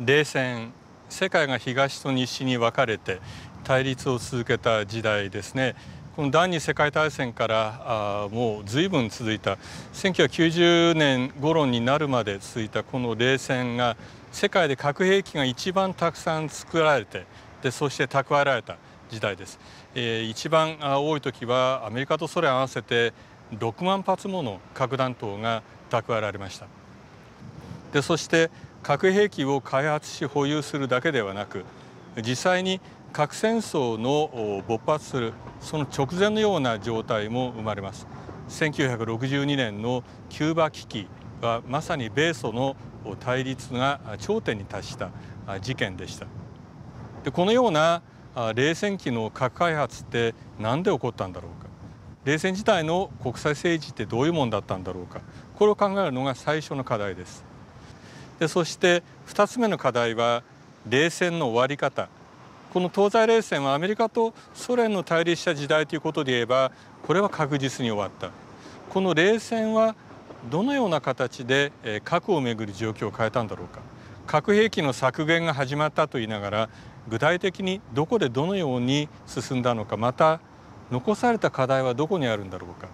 冷戦世界が東と西に分かれて対立を続けた時代ですねこの第二次世界大戦からあもう随分続いた1990年頃になるまで続いたこの冷戦が世界で核兵器が一番たくさん作られてでそして蓄えられた時代です、えー、一番多い時はアメリカとソ連合わせて6万発もの核弾頭が蓄えられましたでそして核兵器を開発し保有するだけではなく実際に核戦争の勃発するその直前のような状態も生まれます1962年のキューバ危機はまさに米ソの対立が頂点に達した事件でしたでこのような冷戦期の核開発って何で起こったんだろうか冷戦時代の国際政治ってどういうもんだったんだろうかこれを考えるのが最初の課題ですでそして2つ目の課題は冷戦の終わり方この東西冷戦はアメリカとソ連の対立した時代ということで言えばこれは確実に終わったこの冷戦はどのような形で核をめぐる状況を変えたんだろうか核兵器の削減が始まったと言いながら具体的にどこでどのように進んだのかまた残された課題はどこにあるんだろうか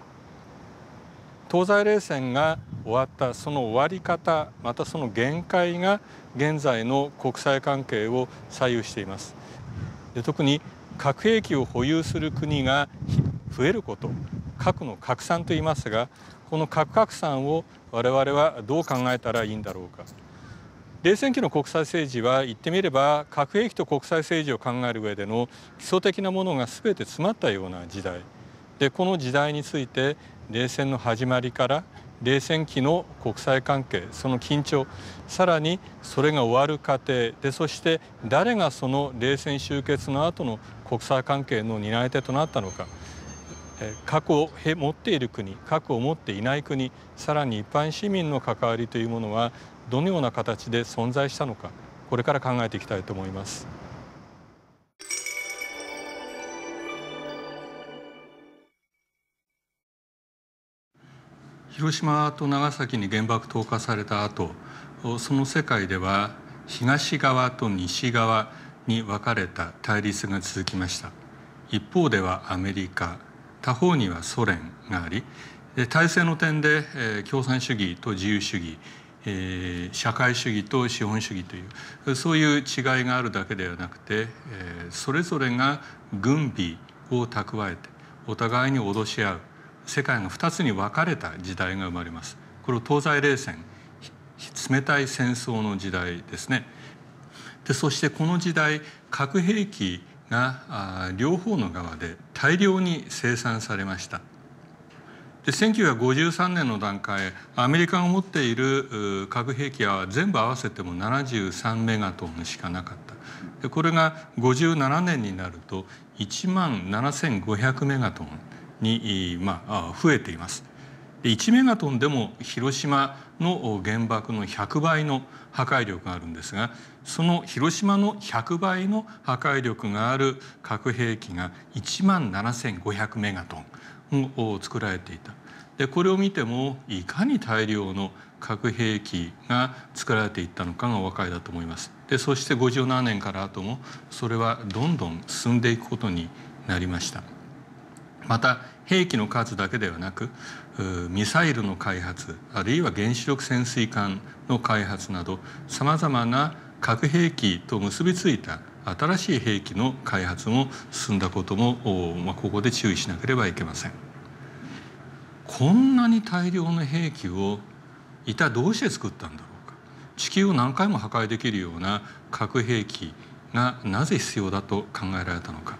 東西冷戦が終わったその終わり方またその限界が現在の国際関係を左右していますで特に核兵器を保有する国が増えること核の拡散と言いますがこの核拡散を我々はどう考えたらいいんだろうか冷戦期の国際政治は言ってみれば核兵器と国際政治を考える上での基礎的なものが全て詰まったような時代でこの時代について冷戦の始まりから冷戦期の国際関係その緊張さらにそれが終わる過程でそして誰がその冷戦終結の後の国際関係の担い手となったのか核を持っている国核を持っていない国さらに一般市民の関わりというものはどのような形で存在したのかこれから考えていきたいと思います。広島と長崎に原爆投下された後その世界では東側と西側に分かれた対立が続きました一方ではアメリカ他方にはソ連があり体制の点で共産主義と自由主義社会主義と資本主義というそういう違いがあるだけではなくてそれぞれが軍備を蓄えてお互いに脅し合う世界が二つに分かれた時代が生まれますこれを東西冷戦冷たい戦争の時代ですねでそしてこの時代核兵器が両方の側で大量に生産されましたで1953年の段階アメリカが持っている核兵器は全部合わせても73メガトンしかなかったでこれが57年になると1万7500メガトンに、まあ、増えています。1メガトンでも広島の原爆の100倍の破壊力があるんですがその広島の100倍の破壊力がある核兵器が1万7500メガトンを作られていたでこれを見てもいかに大量の核兵器が作られていったのかがお分かりだと思いますでそして57年から後もそれはどんどん進んでいくことになりました。また兵器の数だけではなくミサイルの開発あるいは原子力潜水艦の開発などさまざまな核兵器と結びついた新しい兵器の開発も進んだことも、まあ、ここで注意しなければいけません。こんなに大量の兵器を一体どうして作ったんだろうか地球を何回も破壊できるような核兵器がなぜ必要だと考えられたのか。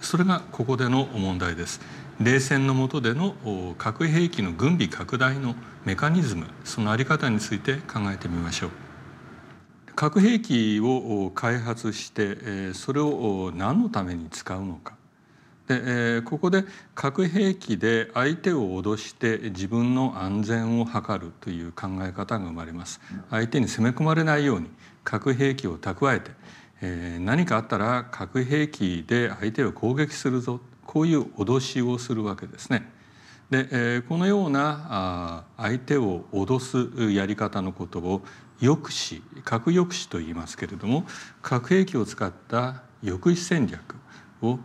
それがここでの問題です冷戦の下での核兵器の軍備拡大のメカニズムその在り方について考えてみましょう核兵器を開発してそれを何のために使うのかでここで核兵器で相手を脅して自分の安全を図るという考え方が生まれます相手に攻め込まれないように核兵器を蓄えてえー、何かあったら核兵器で相手を攻撃するぞこういう脅しをするわけですね。で、えー、このようなあ相手を脅すやり方のことを抑止核抑止と言いますけれども核兵器を使った抑止戦略を、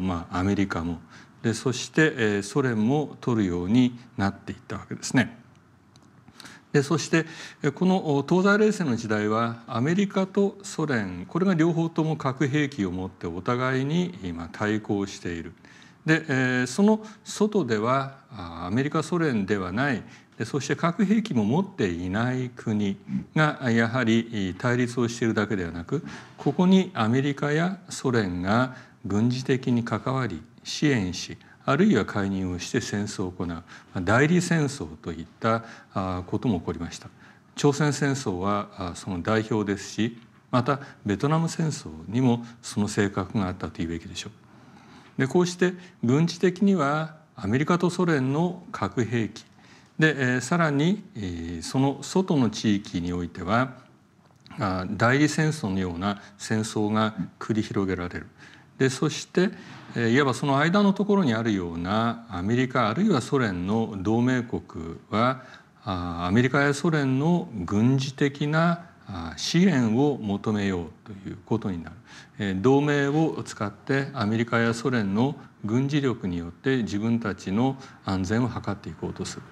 まあ、アメリカもでそして、えー、ソ連も取るようになっていったわけですね。でそしてこの東西冷戦の時代はアメリカとソ連これが両方とも核兵器を持ってお互いに今対抗している。でその外ではアメリカソ連ではないそして核兵器も持っていない国がやはり対立をしているだけではなくここにアメリカやソ連が軍事的に関わり支援しあるいは介入をして戦争を行う代理戦争といったことも起こりました朝鮮戦争はその代表ですしまたベトナム戦争にもその性格があったというべきでしょうでこうして軍事的にはアメリカとソ連の核兵器でさらにその外の地域においては代理戦争のような戦争が繰り広げられるでそしていわばその間のところにあるようなアメリカあるいはソ連の同盟国はアメリカやソ連の軍事的な支援を求めようということになる同盟を使ってアメリカやソ連の軍事力によって自分たちの安全を図っていこうとする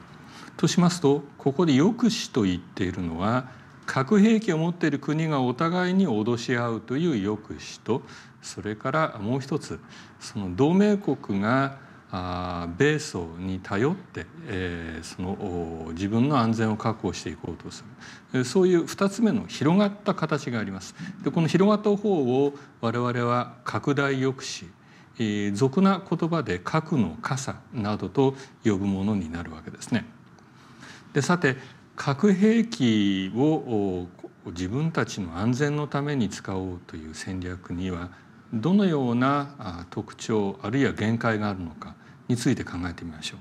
としますとここで抑止と言っているのは核兵器を持っている国がお互いに脅し合うという抑止とそれからもう一つその同盟国があ米ソに頼って、えー、その自分の安全を確保していこうとするそういう二つ目の広がった形があります。でこの広がった方を我々は拡大抑止、えー、俗な言葉で核の傘などと呼ぶものになるわけですね。でさて核兵器を自分たちの安全のために使おうという戦略にはどのような特徴あるいは限界があるのかについて考えてみましょ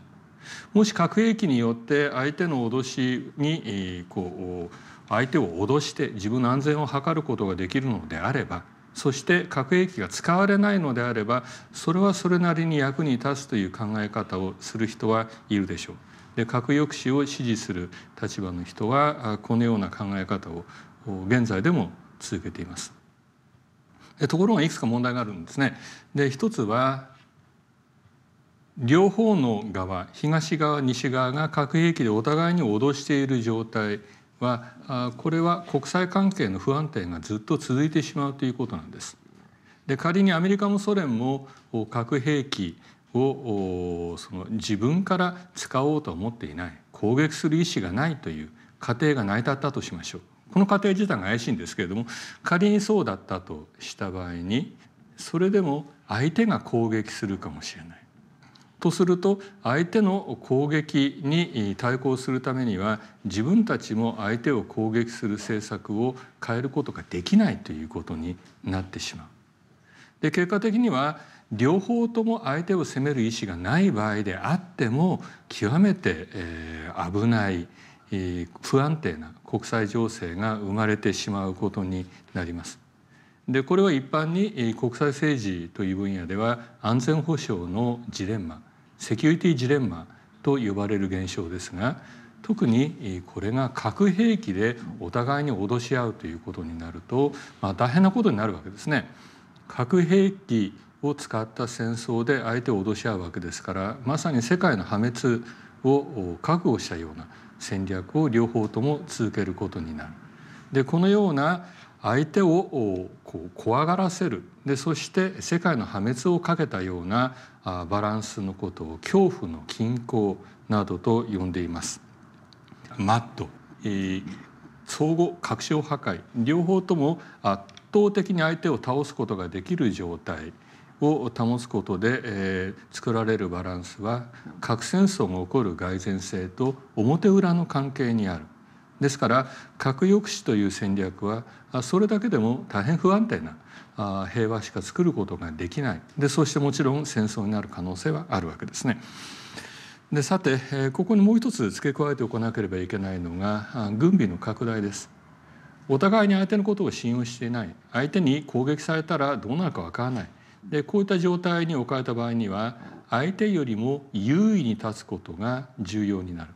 う。もし核兵器によって相手の脅しにこう相手を脅して自分の安全を図ることができるのであればそして核兵器が使われないのであればそれはそれなりに役に立つという考え方をする人はいるでしょう。で核抑止を支持する立場の人はこのような考え方を現在でも続けています。ところがいくつか問題があるんですね。で一つは両方の側東側西側が核兵器でお互いに脅している状態はこれは国際関係の不安定がずっと続いてしまうということなんです。で仮にアメリカもソ連も核兵器をその自分から使おうと思っていない攻撃する意思がないという過程が成り立ったとしましょう。この過程自体が怪しいんですけれども仮にそうだったとした場合にそれでも相手が攻撃するかもしれない。とすると相手の攻撃に対抗するためには自分たちも相手を攻撃する政策を変えることができないということになってしまう。で結果的には両方とも相手を責める意思がない場合であっても極めて、え危ない不安定な国際情勢が生まれてしまうことになります。でこれは一般に国際政治という分野では安全保障のジレンマセキュリティジレンマと呼ばれる現象ですが特にこれが核兵器でお互いに脅し合うということになると、まあ、大変なことになるわけですね。核兵器を使った戦争で相手を脅し合うわけですからまさに世界の破滅を覚悟したような戦略を両方とも続けることになる。でこのような相手をこう怖がらせるでそして世界の破滅をかけたようなバランスのことを恐怖の均衡などと呼んでいます。マット、えー、相互確証破壊両方とも圧倒的に相手を倒すことができる状態を保つことで、えー、作られるバランスは核戦争が起こる蓋然性と表裏の関係にあるですから核抑止という戦略はそれだけでも大変不安定な平和しか作ることができないでそしてもちろん戦争になる可能性はあるわけですね。でさてここにもう一つ付け加えておかなければいけないのが軍備の拡大です。お互いに相手のことを信用していない相手に攻撃されたらどうなるか分からないでこういった状態に置かれた場合には相手よりも優位に立つことが重要になる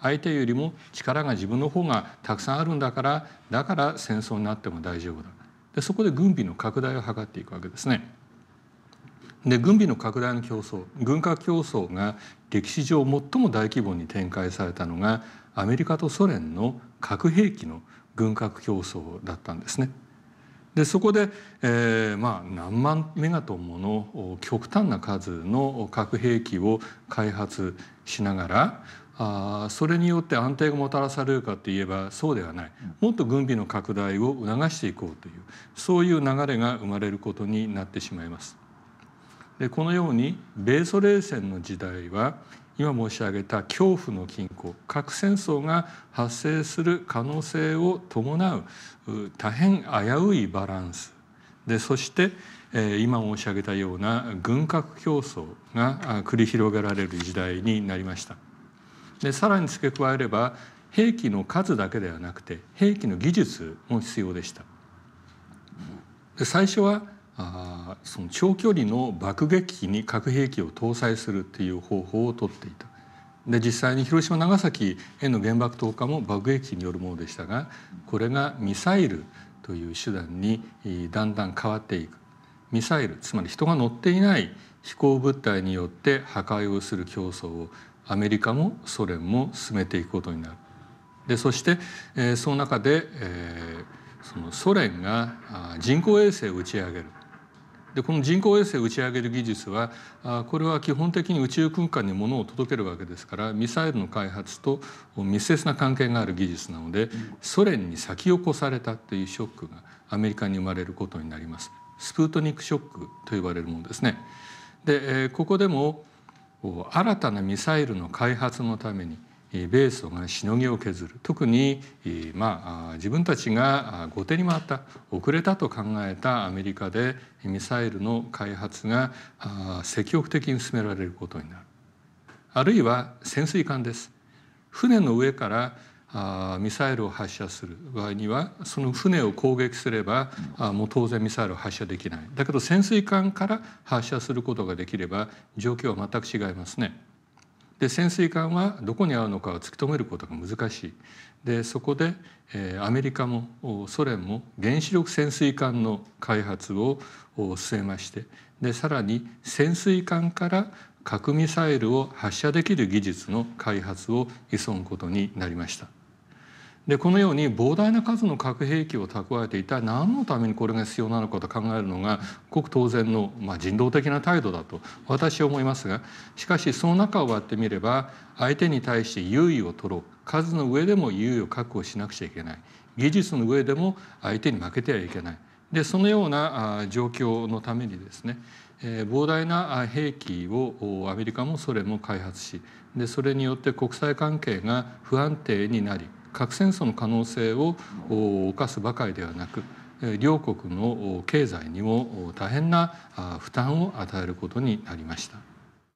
相手よりも力が自分の方がたくさんあるんだからだから戦争になっても大丈夫だでそこで軍備の拡大を図っていくわけですね。で軍備の拡大の競争軍拡競争が歴史上最も大規模に展開されたのがアメリカとソ連の核兵器の軍拡競争だったんですね。でそこで、えーまあ、何万メガトンもの極端な数の核兵器を開発しながらあそれによって安定がもたらされるかといえばそうではないもっと軍備の拡大を促していこうというそういう流れが生まれることになってしまいます。でこのように米ソ冷戦の時代は今申し上げた恐怖の均衡核戦争が発生する可能性を伴う大変危ういバランスでそして今申し上げたような軍拡競争が繰り広げられる時代になりました。でさらに付け加えれば兵器の数だけではなくて兵器の技術も必要でした。最初はあその長距離の爆撃機に核兵器を搭載するっていう方法をとっていた。で実際に広島長崎への原爆投下も爆撃機によるものでしたがこれがミサイルという手段にだんだん変わっていくミサイルつまり人が乗っていない飛行物体によって破壊をする競争をアメリカもソ連も進めていくことになる。でそして、えー、その中で、えー、そのソ連が人工衛星を打ち上げるでこの人工衛星を打ち上げる技術はこれは基本的に宇宙空間に物を届けるわけですからミサイルの開発と密接な関係がある技術なのでソ連に先を越されたというショックがアメリカに生まれることになりますスプートニックショックと呼ばれるものですねでここでも新たなミサイルの開発のために米ソがしのぎを削る特に、まあ、自分たちが後手に回った遅れたと考えたアメリカでミサイルの開発が積極的に進められることになるあるいは潜水艦です船の上からミサイルを発射する場合にはその船を攻撃すればもう当然ミサイルを発射できないだけど潜水艦から発射することができれば状況は全く違いますね。で潜水艦はどこにあるのかを突き止めることが難しいでそこで、えー、アメリカもソ連も原子力潜水艦の開発を進めましてでさらに潜水艦から核ミサイルを発射できる技術の開発を急ぐことになりました。でこのように膨大な数の核兵器を蓄えて一体何のためにこれが必要なのかと考えるのがごく当然の、まあ、人道的な態度だと私は思いますがしかしその中を割ってみれば相手に対して優位を取ろう数の上でも優位を確保しなくちゃいけない技術の上でも相手に負けてはいけないでそのような状況のためにですね膨大な兵器をアメリカもソ連も開発しでそれによって国際関係が不安定になり核戦争の可能性を犯すばかりではなく両国の経済にも大変な負担を与えることになりました。